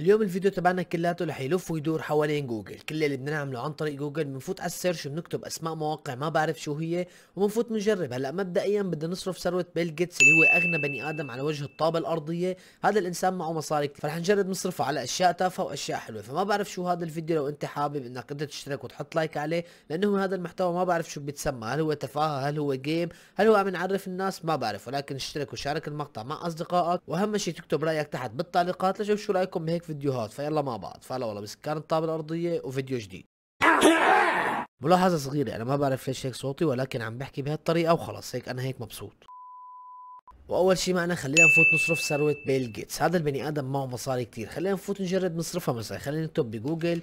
اليوم الفيديو تبعنا كلياته رح يلف ويدور حوالين جوجل كل اللي بدنا نعمله عن طريق جوجل بنفوت على السيرش بنكتب اسماء مواقع ما بعرف شو هي وبنفوت بنجرب هلا مبدئيا بدنا نصرف ثروه بيل جيتس اللي هو اغنى بني ادم على وجه الطابه الارضيه هذا الانسان معه مصاري كثير، فرح نجرب نصرفه على اشياء تافهه واشياء حلوه فما بعرف شو هذا الفيديو لو انت حابب انك انت تشترك وتحط لايك عليه لانه هذا المحتوى ما بعرف شو بيتسمى هل هو تفاهه هل هو جيم هل هو عم نعرف الناس ما بعرف ولكن اشترك وشارك المقطع مع اصدقائك واهم شيء تكتب رايك تحت بالتعليقات لشوف شو رايكم بهيك فيديوهات فيلا مع بعض فهلا والله بس بسكان الطابه الارضيه وفيديو جديد ملاحظه صغيره انا ما بعرف ليش هيك صوتي ولكن عم بحكي بهالطريقه وخلص هيك انا هيك مبسوط واول شيء معنا خلينا نفوت نصرف ثروه بيل جيتس هذا البني ادم معه مصاري كتير خلينا نفوت نجرب نصرفها مثلا خلينا نكتب بجوجل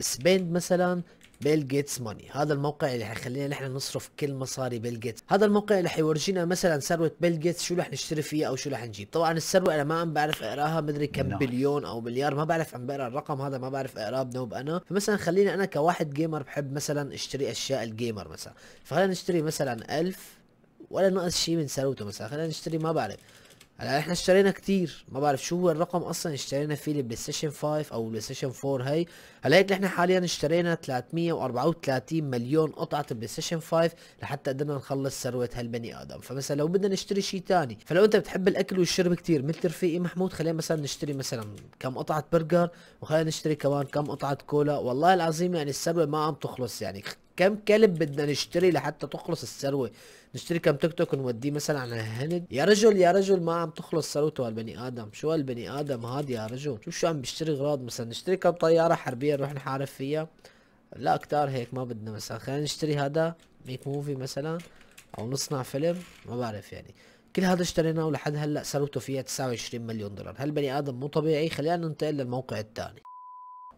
سبيند مثلا بيل جيتس ماني هذا الموقع اللي حيخلينا نحن نصرف كل مصاري بيل جيتس هذا الموقع اللي حيورجينا مثلا ثروه بيل جيتس شو رح نشتري فيها او شو رح نجيب طبعا الثروه انا ما عم بعرف اقراها مدري كم بليون او مليار ما بعرف عم بقرا الرقم هذا ما بعرف اقراه بنوب انا فمثلا خلينا انا كواحد جيمر بحب مثلا اشتري اشياء الجيمر مثلا فخلينا نشتري مثلا 1000 ولا نقص شيء من ثروته مثلا خلينا نشتري ما بعرف هلا احنا اشترينا كتير ما بعرف شو هو الرقم اصلا اشترينا فيه البلاي ستيشن 5 او البلاي ستيشن 4 هي هلا هيك احنا حاليا اشترينا 334 مليون قطعه بلاي ستيشن 5 لحتى قدرنا نخلص ثروه هالبني ادم فمثلا لو بدنا نشتري شيء ثاني فلو انت بتحب الاكل والشرب كتير مثل رفيقي محمود خلينا مثلا نشتري مثلا كم قطعه برجر وخلينا نشتري كمان كم قطعه كولا والله العظيم يعني الثروه ما عم تخلص يعني كام كلب بدنا نشتري لحتى تخلص الثروه نشتري كم تيك توك نوديه مثلا على الهند يا رجل يا رجل ما عم تخلص ثروته هالبني ادم شو هالبني ادم هاد يا رجل شو شو عم بيشتري اغراض مثلا نشتري كم طياره حربيه نروح نحارب فيها لا كتار هيك ما بدنا مثلا خلينا نشتري هذا ميك موفي مثلا او نصنع فيلم ما بعرف يعني كل هذا اشتريناه ولحد هلا ثروته فيها 29 مليون دولار هالبني ادم مو طبيعي خلينا ننتقل للموقع الثاني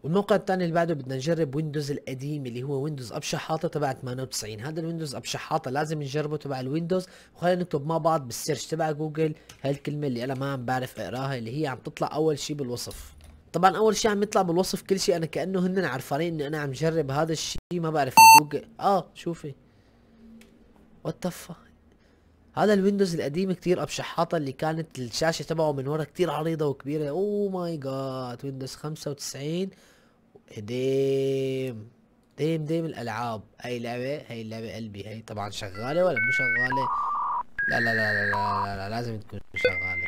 والموقع الثاني اللي بعده بدنا نجرب ويندوز القديم اللي هو ويندوز ابشع حاطه تبع 98 هذا الويندوز ابشع حاطه لازم نجربه تبع الويندوز وخلينا نكتب مع بعض بالسيرش تبع جوجل هالكلمه اللي انا ما عم بعرف اقراها اللي هي عم تطلع اول شيء بالوصف طبعا اول شيء عم يطلع بالوصف كل شيء انا كانه هن عرفانين انه انا عم جرب هذا الشيء ما بعرف جوجل اه شوفي وات ذا هذا الويندوز القديم كتير ابشحاطه اللي كانت الشاشه تبعه من ورا كتير عريضه وكبيره اوه ماي جاد ويندوز 95 ديم ديم ديم الالعاب هاي لعبه هاي لعبه قلبي هاي طبعا شغاله ولا مو شغاله لا لا لا لا لا, لا, لازم تكون شغاله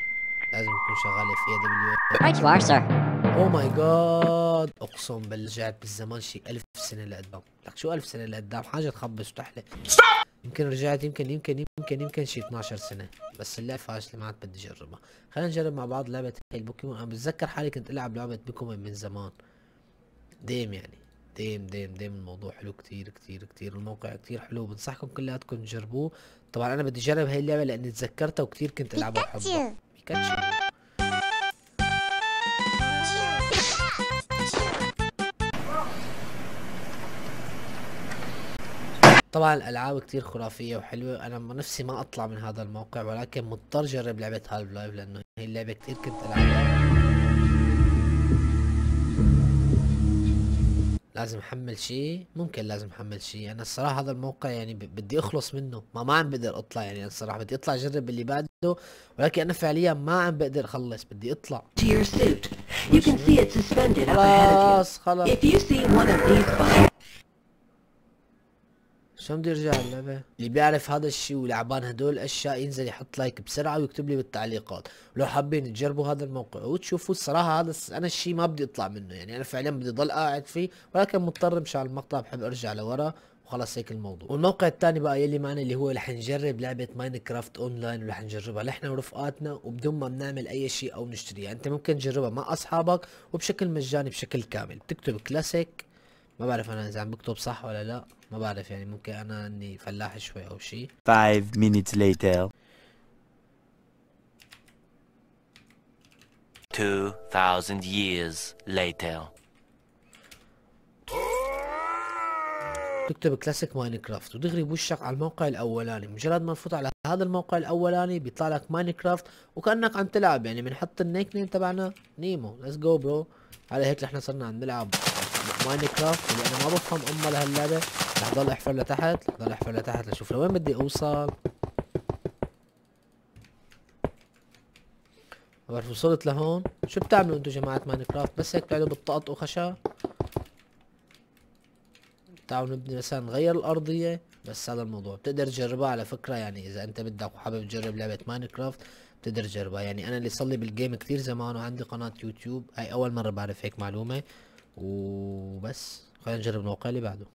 لازم تكون شغاله في يد اليوم او ماي جاد اقسم بالله رجعت بالزمان شي 1000 سنه لقدام لك شو 1000 سنه لقدام حاجه تخبص وتحلى يمكن رجعت يمكن يمكن يمكن يمكن شي 12 سنه بس اللعبه فاشله ما عاد بدي اجربها خلينا نجرب مع بعض لعبه هي البوكيمون انا بتذكر حالي كنت العب لعبه بوكيمون من زمان ديم يعني ديم ديم ديم الموضوع حلو كتير كتير كتير الموقع كتير حلو بنصحكم كلياتكم تجربوه طبعا انا بدي اجرب هاي اللعبه لاني تذكرتها وكتير كنت العبها وحبها بيكاتشو طبعا الالعاب كتير خرافيه وحلوه انا نفسي ما اطلع من هذا الموقع ولكن مضطر جرب لعبه هالف لايف لانه هي اللعبه كتير كنت العبها لازم احمل شيء ممكن لازم احمل شيء انا الصراحه هذا الموقع يعني بدي اخلص منه ما ما عم بقدر اطلع يعني انا الصراحه بدي اطلع اجرب اللي بعده ولكن انا فعليا ما عم بقدر اخلص بدي اطلع خلاص خلاص شو بده يرجع اللعبة؟ اللي بيعرف هذا الشيء ولعبان هدول الاشياء ينزل يحط لايك بسرعة ويكتب لي بالتعليقات، ولو حابين تجربوا هذا الموقع وتشوفوا الصراحة هذا انا الشيء ما بدي اطلع منه يعني انا فعليا بدي اضل قاعد فيه ولكن مضطر مشان المقطع بحب ارجع لورا وخلص هيك الموضوع والموقع الثاني بقى يلي معنا اللي هو رح نجرب لعبه ماينكرافت اونلاين ورح نجربها نحن ورفقاتنا وبدون ما بنعمل اي شيء او نشتريها انت ممكن تجربها مع اصحابك وبشكل مجاني بشكل كامل بتكتب كلاسيك ما بعرف انا اذا عم بكتب صح ولا لا ما بعرف يعني ممكن انا اني فلاح شوي او شيء 5 minutes later 2000 years later تكتب كلاسيك ماينكرافت ودغري بوشك على الموقع الاولاني مجرد ما نفوت على هذا الموقع الاولاني بيطلع لك ماينكرافت وكانك عم تلعب يعني بنحط النيك نيم تبعنا نيمو ليتس جو برو على هيك نحن صرنا عم نلعب ماينكرافت اللي انا ما بفهم امه لهاللعبه رح ضل احفر لتحت رح ضل احفر لتحت لشوف لوين بدي اوصل بعرف وصلت لهون شو بتعملوا انتو جماعة ماينكرافت بس هيك بتقعدوا بالطقط وخشب تعالوا نبني مثلا نغير الارضية بس هذا الموضوع بتقدر تجربها على فكرة يعني اذا انت بدك وحابب تجرب لعبة ماينكرافت بتقدر تجربها يعني انا اللي صار لي بالجيم كثير زمان وعندي قناة يوتيوب هاي اول مرة بعرف هيك معلومة وبس خلينا نجرب الموقع اللي بعده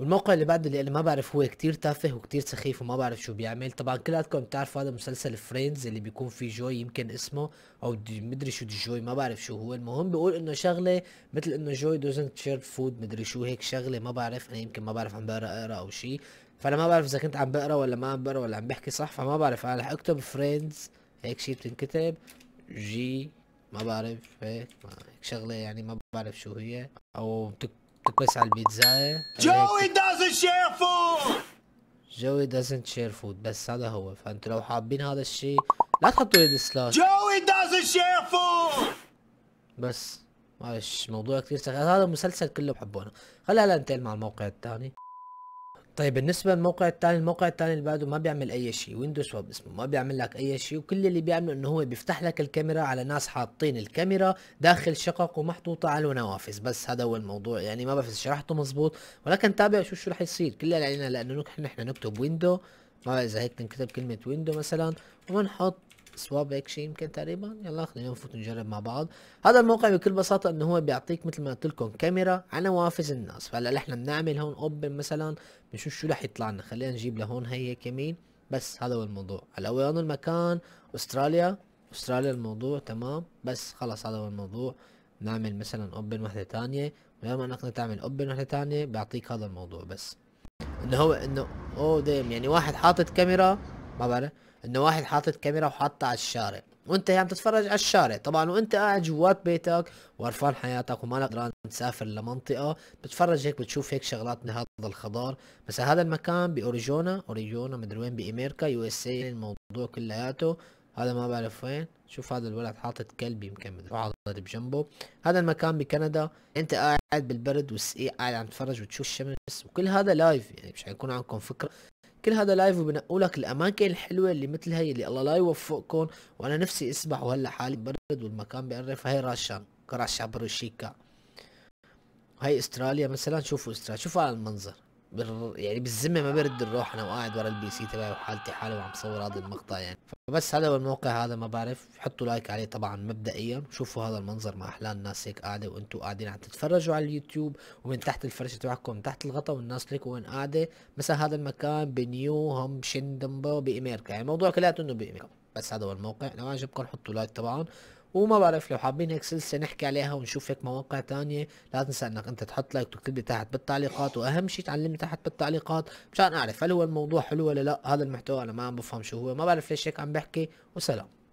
والموقع اللي بعده اللي ما بعرف هو كتير تافه وكتير سخيف وما بعرف شو بيعمل طبعا كلاتكم بتعرفوا هذا مسلسل فريندز اللي بيكون فيه جوي يمكن اسمه او مدري شو دي جوي ما بعرف شو هو المهم بيقول انه شغله مثل انه جوي دوزنت شير فود مدري شو هيك شغله ما بعرف انا يمكن ما بعرف عم بقرا اقرا او شيء فانا ما بعرف اذا كنت عم بقرا ولا ما عم بقرا ولا عم بحكي صح فما بعرف انا رح اكتب فريندز هيك شيء بتنكتب جي ما بعرف هيك شغله يعني ما بعرف شو هي او بتكبس على البيتزا جوي دازنت شير فود جوي دازنت شير فود بس هذا هو فانتوا لو حابين هذا الشيء لا تحطوا لي سلاش جوي دازنت شير فود بس معلش موضوع كثير سخيف هذا المسلسل كله بحبه انا خلينا هلا ننتقل مع الموقع الثاني طيب بالنسبه للموقع الثاني الموقع الثاني اللي بعده ما بيعمل اي شيء ويندوز هاب اسمه ما بيعمل لك اي شيء وكل اللي بيعمله انه هو بيفتح لك الكاميرا على ناس حاطين الكاميرا داخل شقق ومحطوطه على نوافذ بس هذا هو الموضوع يعني ما بعرف شرحته مزبوط ولكن تابع شو شو رح يصير كل اللي علينا لانه نحن نكتب ويندو ما اذا هيك نكتب كلمه ويندو مثلا ونحط سواب هيك شيء يمكن تقريبا يلا خلينا نفوت نجرب مع بعض هذا الموقع بكل بساطه انه هو بيعطيك مثل ما قلت لكم كاميرا على نوافذ الناس فهلا نحن بنعمل هون اوبن مثلا بنشوف شو رح يطلع لنا خلينا نجيب لهون هي هيك يمين بس هذا هو الموضوع هلا وين المكان استراليا استراليا الموضوع تمام بس خلص هذا هو الموضوع نعمل مثلا اوبن وحده ثانيه ولما نقدر تعمل اوبن وحده ثانيه بيعطيك هذا الموضوع بس انه هو انه اوه ديم يعني واحد حاطط كاميرا ما بعرف انه واحد حاطط كاميرا وحاطها على الشارع وانت عم تتفرج على الشارع طبعا وانت قاعد جوات بيتك وقرفان حياتك وما قدران تسافر لمنطقه بتتفرج هيك بتشوف هيك شغلات من هذا الخضار بس هذا المكان باوريجونا اوريجونا مدري وين بامريكا يو اس اي الموضوع كلياته هذا ما بعرف وين شوف هذا الولد حاطط كلب يمكن حاطط بجنبه هذا المكان بكندا انت قاعد بالبرد والسقيع إيه قاعد عم تتفرج وتشوف الشمس وكل هذا لايف يعني مش حيكون عندكم فكره كل هذا لايف وبنقول لك الاماكن الحلوه اللي مثل هي اللي الله لا يوفقكم وانا نفسي اسبح وهلا حالي برد والمكان بقرف هاي راشان كراشا بروشيكا هاي استراليا مثلا شوفوا استراليا شوفوا على المنظر يعني بالذمه ما برد الروح انا وقاعد ورا البي سي تبعي وحالتي حاله وعم صور هذا المقطع يعني فبس هذا هو الموقع هذا ما بعرف حطوا لايك عليه طبعا مبدئيا شوفوا هذا المنظر مع احلى الناس هيك قاعده وانتم قاعدين عم تتفرجوا على اليوتيوب ومن تحت الفرشه تبعكم من تحت الغطا والناس ليك وين قاعده مثلا هذا المكان بنيو هم شندنبا بامريكا يعني الموضوع كلياته انه بامريكا بس هذا هو الموقع لو عجبكم حطوا لايك طبعا وما بعرف لو حابين هيك سلسله نحكي عليها ونشوف هيك مواقع تانية لا تنسى انك انت تحط لايك وتكتب لي تحت بالتعليقات واهم شيء تعلمني تحت بالتعليقات مشان اعرف هل هو الموضوع حلو ولا لا هذا المحتوى انا ما عم بفهم شو هو ما بعرف ليش هيك عم بحكي وسلام